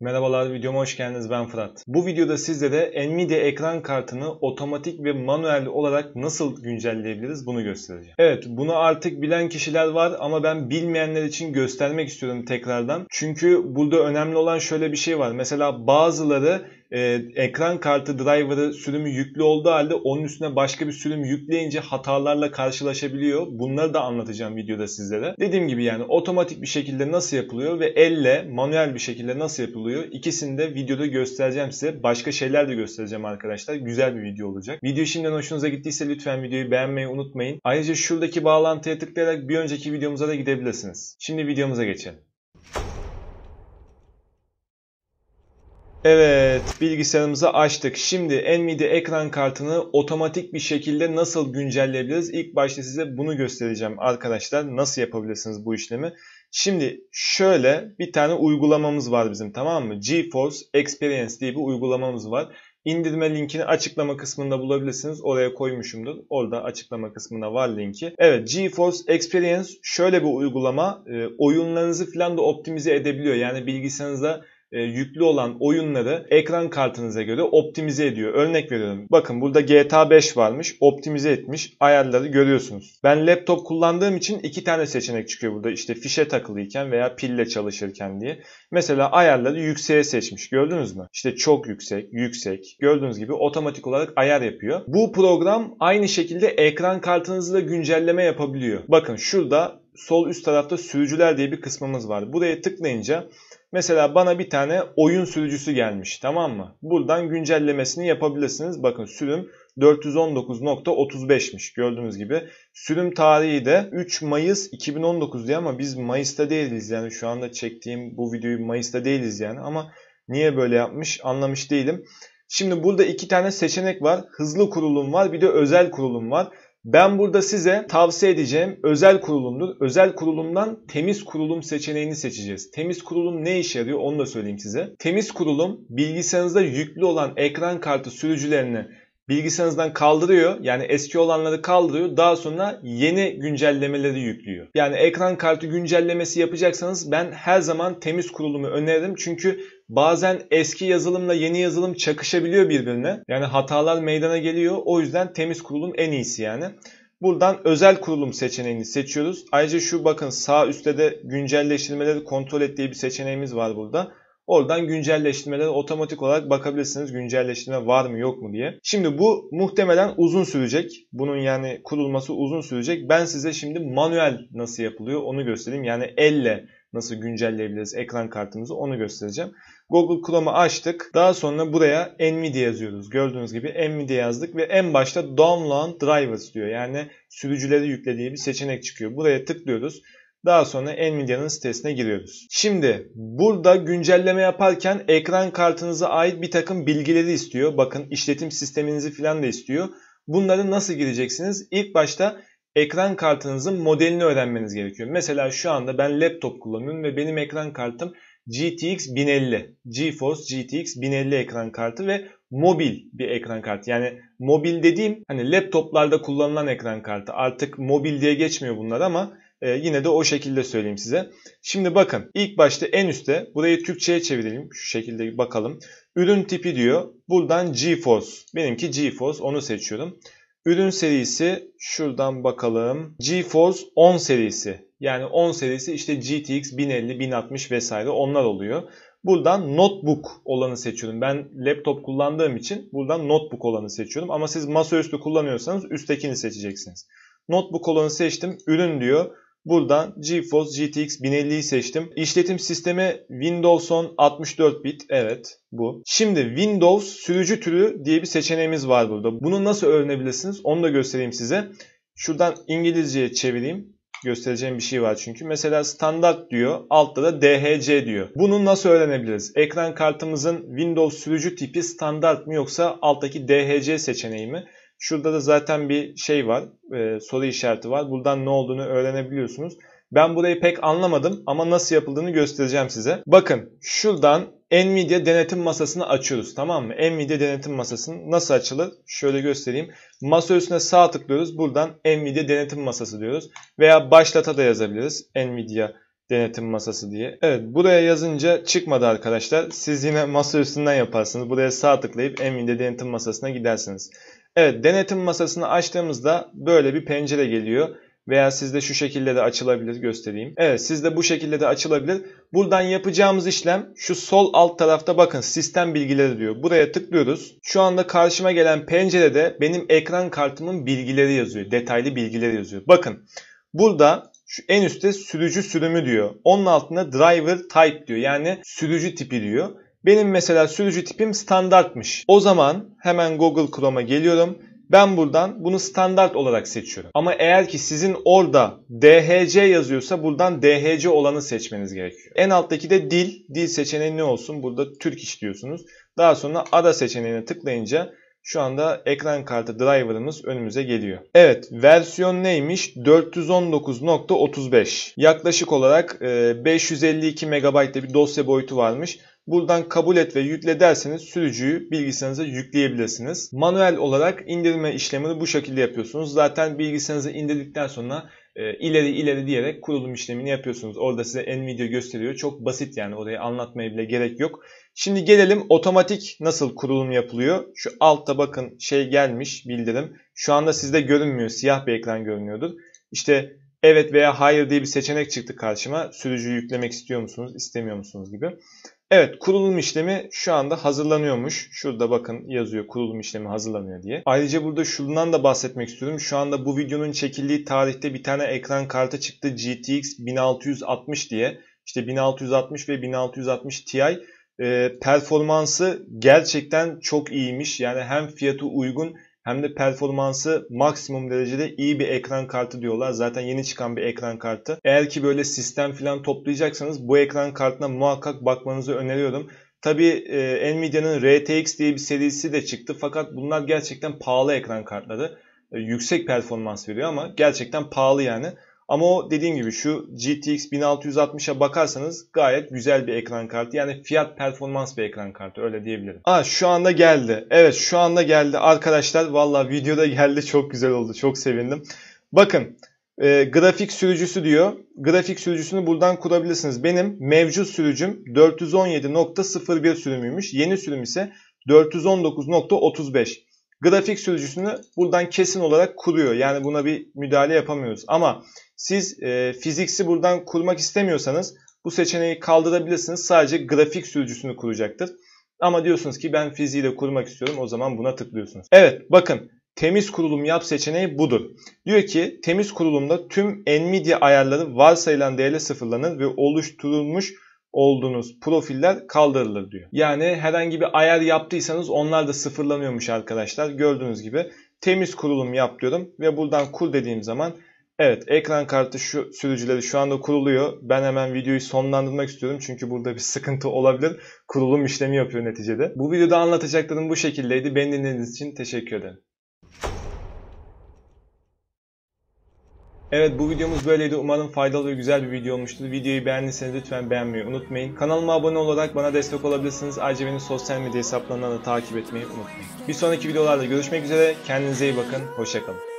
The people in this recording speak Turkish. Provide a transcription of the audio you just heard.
Merhabalar videoma hoş geldiniz ben Fırat. Bu videoda sizlere Nvidia ekran kartını otomatik ve manuel olarak nasıl güncelleyebiliriz bunu göstereceğim. Evet bunu artık bilen kişiler var ama ben bilmeyenler için göstermek istiyorum tekrardan. Çünkü burada önemli olan şöyle bir şey var. Mesela bazıları e, ekran kartı driver'ı sürümü yüklü olduğu halde onun üstüne başka bir sürüm yükleyince hatalarla karşılaşabiliyor. Bunları da anlatacağım videoda sizlere. Dediğim gibi yani otomatik bir şekilde nasıl yapılıyor ve elle manuel bir şekilde nasıl yapılıyor ikisini de videoda göstereceğim size. Başka şeyler de göstereceğim arkadaşlar. Güzel bir video olacak. Video şimdiden hoşunuza gittiyse lütfen videoyu beğenmeyi unutmayın. Ayrıca şuradaki bağlantıya tıklayarak bir önceki videomuza da gidebilirsiniz. Şimdi videomuza geçelim. Evet bilgisayarımızı açtık. Şimdi Nvidia ekran kartını otomatik bir şekilde nasıl güncelleyebiliriz? İlk başta size bunu göstereceğim arkadaşlar. Nasıl yapabilirsiniz bu işlemi? Şimdi şöyle bir tane uygulamamız var bizim tamam mı? GeForce Experience diye bir uygulamamız var. İndirme linkini açıklama kısmında bulabilirsiniz. Oraya koymuşumdur. Orada açıklama kısmında var linki. Evet GeForce Experience şöyle bir uygulama. E, oyunlarınızı falan da optimize edebiliyor. Yani bilgisayarınızda e, yüklü olan oyunları ekran kartınıza göre optimize ediyor. Örnek veriyorum. Bakın burada GTA 5 varmış. Optimize etmiş. Ayarları görüyorsunuz. Ben laptop kullandığım için iki tane seçenek çıkıyor burada. İşte fişe takılıyken veya pille çalışırken diye. Mesela ayarları yükseğe seçmiş. Gördünüz mü? İşte çok yüksek, yüksek. Gördüğünüz gibi otomatik olarak ayar yapıyor. Bu program aynı şekilde ekran kartınızı da güncelleme yapabiliyor. Bakın şurada sol üst tarafta sürücüler diye bir kısmımız var. Buraya tıklayınca Mesela bana bir tane oyun sürücüsü gelmiş tamam mı? Buradan güncellemesini yapabilirsiniz. Bakın sürüm 419.35'miş gördüğünüz gibi. Sürüm tarihi de 3 Mayıs 2019 diye ama biz Mayıs'ta değiliz yani şu anda çektiğim bu videoyu Mayıs'ta değiliz yani ama niye böyle yapmış anlamış değilim. Şimdi burada iki tane seçenek var. Hızlı kurulum var bir de özel kurulum var. Ben burada size tavsiye edeceğim özel kurulumdur. Özel kurulumdan temiz kurulum seçeneğini seçeceğiz. Temiz kurulum ne işe yarıyor onu da söyleyeyim size. Temiz kurulum bilgisayarınızda yüklü olan ekran kartı sürücülerini bilgisayarınızdan kaldırıyor. Yani eski olanları kaldırıyor. Daha sonra yeni güncellemeleri yüklüyor. Yani ekran kartı güncellemesi yapacaksanız ben her zaman temiz kurulumu öneririm. Çünkü Bazen eski yazılımla yeni yazılım çakışabiliyor birbirine. Yani hatalar meydana geliyor. O yüzden temiz kurulum en iyisi yani. Buradan özel kurulum seçeneğini seçiyoruz. Ayrıca şu bakın sağ üstte de güncelleştirmeleri kontrol et diye bir seçeneğimiz var burada. Oradan güncelleştirmeleri otomatik olarak bakabilirsiniz. Güncelleştirme var mı yok mu diye. Şimdi bu muhtemelen uzun sürecek. Bunun yani kurulması uzun sürecek. Ben size şimdi manuel nasıl yapılıyor onu göstereyim. Yani elle nasıl güncelleyebiliriz ekran kartımızı onu göstereceğim. Google Chrome'u açtık. Daha sonra buraya Nvidia yazıyoruz. Gördüğünüz gibi Nvidia yazdık ve en başta Download Drivers diyor. Yani sürücüleri yükle diye bir seçenek çıkıyor. Buraya tıklıyoruz. Daha sonra Nvidia'nın sitesine giriyoruz. Şimdi burada güncelleme yaparken ekran kartınıza ait bir takım bilgileri istiyor. Bakın işletim sisteminizi filan da istiyor. Bunları nasıl gireceksiniz? İlk başta ekran kartınızın modelini öğrenmeniz gerekiyor. Mesela şu anda ben laptop kullanıyorum ve benim ekran kartım GTX 1050. GeForce GTX 1050 ekran kartı ve mobil bir ekran kartı. Yani mobil dediğim hani laptoplarda kullanılan ekran kartı. Artık mobil diye geçmiyor bunlar ama e, yine de o şekilde söyleyeyim size. Şimdi bakın ilk başta en üstte burayı Türkçe'ye çevirelim. Şu şekilde bakalım. Ürün tipi diyor. Buradan GeForce. Benimki GeForce onu seçiyorum. Ürün serisi şuradan bakalım. GeForce 10 serisi. Yani 10 serisi işte GTX 1050, 1060 vesaire onlar oluyor. Buradan notebook olanı seçiyorum. Ben laptop kullandığım için buradan notebook olanı seçiyorum. Ama siz masaüstü kullanıyorsanız üsttekini seçeceksiniz. Notebook olanı seçtim. Ürün diyor. Buradan GeForce GTX 1050'yi seçtim. İşletim sistemi Windows 10 64 bit. Evet bu. Şimdi Windows sürücü türü diye bir seçeneğimiz var burada. Bunu nasıl öğrenebilirsiniz onu da göstereyim size. Şuradan İngilizceye çevireyim. Göstereceğim bir şey var çünkü. Mesela standart diyor. Altta da DHC diyor. Bunu nasıl öğrenebiliriz? Ekran kartımızın Windows sürücü tipi standart mı yoksa alttaki DHC seçeneği mi? Şurada da zaten bir şey var. E, soru işareti var. Buradan ne olduğunu öğrenebiliyorsunuz. Ben burayı pek anlamadım ama nasıl yapıldığını göstereceğim size. Bakın şuradan Nvidia denetim masasını açıyoruz tamam mı? Nvidia denetim Masasını nasıl açılır? Şöyle göstereyim. Masa üstüne sağ tıklıyoruz. Buradan Nvidia denetim masası diyoruz. Veya başlata da yazabiliriz. Nvidia denetim masası diye. Evet buraya yazınca çıkmadı arkadaşlar. Siz yine masa üstünden yaparsınız. Buraya sağ tıklayıp Nvidia denetim masasına gidersiniz. Evet denetim masasını açtığımızda böyle bir pencere geliyor. Veya sizde şu şekilde de açılabilir göstereyim. Evet sizde bu şekilde de açılabilir. Buradan yapacağımız işlem şu sol alt tarafta bakın sistem bilgileri diyor. Buraya tıklıyoruz. Şu anda karşıma gelen pencerede benim ekran kartımın bilgileri yazıyor. Detaylı bilgileri yazıyor. Bakın burada şu en üstte sürücü sürümü diyor. Onun altında driver type diyor. Yani sürücü tipi diyor. Benim mesela sürücü tipim standartmış. O zaman hemen Google Chrome'a geliyorum. Ben buradan bunu standart olarak seçiyorum. Ama eğer ki sizin orada DHC yazıyorsa buradan DHC olanı seçmeniz gerekiyor. En alttaki de dil. Dil seçeneği ne olsun? Burada Türk iş diyorsunuz. Daha sonra ada seçeneğine tıklayınca şu anda ekran kartı driver'ımız önümüze geliyor. Evet versiyon neymiş? 419.35. Yaklaşık olarak 552 e, MB'de bir dosya boyutu varmış. Buradan kabul et ve yükle derseniz sürücüyü bilgisayarınıza yükleyebilirsiniz. Manuel olarak indirme işlemini bu şekilde yapıyorsunuz. Zaten bilgisayarınıza indirdikten sonra e, ileri ileri diyerek kurulum işlemini yapıyorsunuz. Orada size Nvidia gösteriyor. Çok basit yani orayı anlatmaya bile gerek yok. Şimdi gelelim otomatik nasıl kurulum yapılıyor. Şu altta bakın şey gelmiş bildirim. Şu anda sizde görünmüyor. Siyah bir ekran görünüyordur. İşte evet veya hayır diye bir seçenek çıktı karşıma. Sürücü yüklemek istiyor musunuz, istemiyor musunuz gibi. Evet kurulum işlemi şu anda hazırlanıyormuş. Şurada bakın yazıyor kurulum işlemi hazırlanıyor diye. Ayrıca burada şundan da bahsetmek istiyorum. Şu anda bu videonun çekildiği tarihte bir tane ekran kartı çıktı GTX 1660 diye. İşte 1660 ve 1660 Ti e, performansı gerçekten çok iyiymiş. Yani hem fiyatı uygun hem de performansı maksimum derecede iyi bir ekran kartı diyorlar. Zaten yeni çıkan bir ekran kartı. Eğer ki böyle sistem falan toplayacaksanız bu ekran kartına muhakkak bakmanızı öneriyorum. Tabi e, Nvidia'nın RTX diye bir serisi de çıktı fakat bunlar gerçekten pahalı ekran kartları. E, yüksek performans veriyor ama gerçekten pahalı yani. Ama o dediğim gibi şu GTX 1660'a bakarsanız gayet güzel bir ekran kartı. Yani fiyat performans bir ekran kartı öyle diyebilirim. Aa şu anda geldi. Evet şu anda geldi arkadaşlar. Valla videoda geldi çok güzel oldu. Çok sevindim. Bakın e, grafik sürücüsü diyor. Grafik sürücüsünü buradan kurabilirsiniz. Benim mevcut sürücüm 417.01 sürümüymüş. Yeni sürüm ise 419.35 grafik sürücüsünü buradan kesin olarak kuruyor. Yani buna bir müdahale yapamıyoruz. Ama siz e, fiziksi buradan kurmak istemiyorsanız bu seçeneği kaldırabilirsiniz. Sadece grafik sürücüsünü kuracaktır. Ama diyorsunuz ki ben fiziği de kurmak istiyorum. O zaman buna tıklıyorsunuz. Evet bakın temiz kurulum yap seçeneği budur. Diyor ki temiz kurulumda tüm NVIDIA ayarları varsayılan değerle sıfırlanır ve oluşturulmuş olduğunuz profiller kaldırılır diyor. Yani herhangi bir ayar yaptıysanız onlar da sıfırlanıyormuş arkadaşlar. Gördüğünüz gibi temiz kurulum yap diyorum ve buradan kur dediğim zaman Evet ekran kartı şu sürücüleri şu anda kuruluyor. Ben hemen videoyu sonlandırmak istiyorum çünkü burada bir sıkıntı olabilir. Kurulum işlemi yapıyor neticede. Bu videoda anlatacaklarım bu şekildeydi. Beni dinlediğiniz için teşekkür ederim. Evet bu videomuz böyleydi. Umarım faydalı ve güzel bir video olmuştur. Videoyu beğendiyseniz lütfen beğenmeyi unutmayın. Kanalıma abone olarak bana destek olabilirsiniz. Ayrıca beni sosyal medya hesaplarından da takip etmeyi unutmayın. Bir sonraki videolarda görüşmek üzere. Kendinize iyi bakın. Hoşçakalın.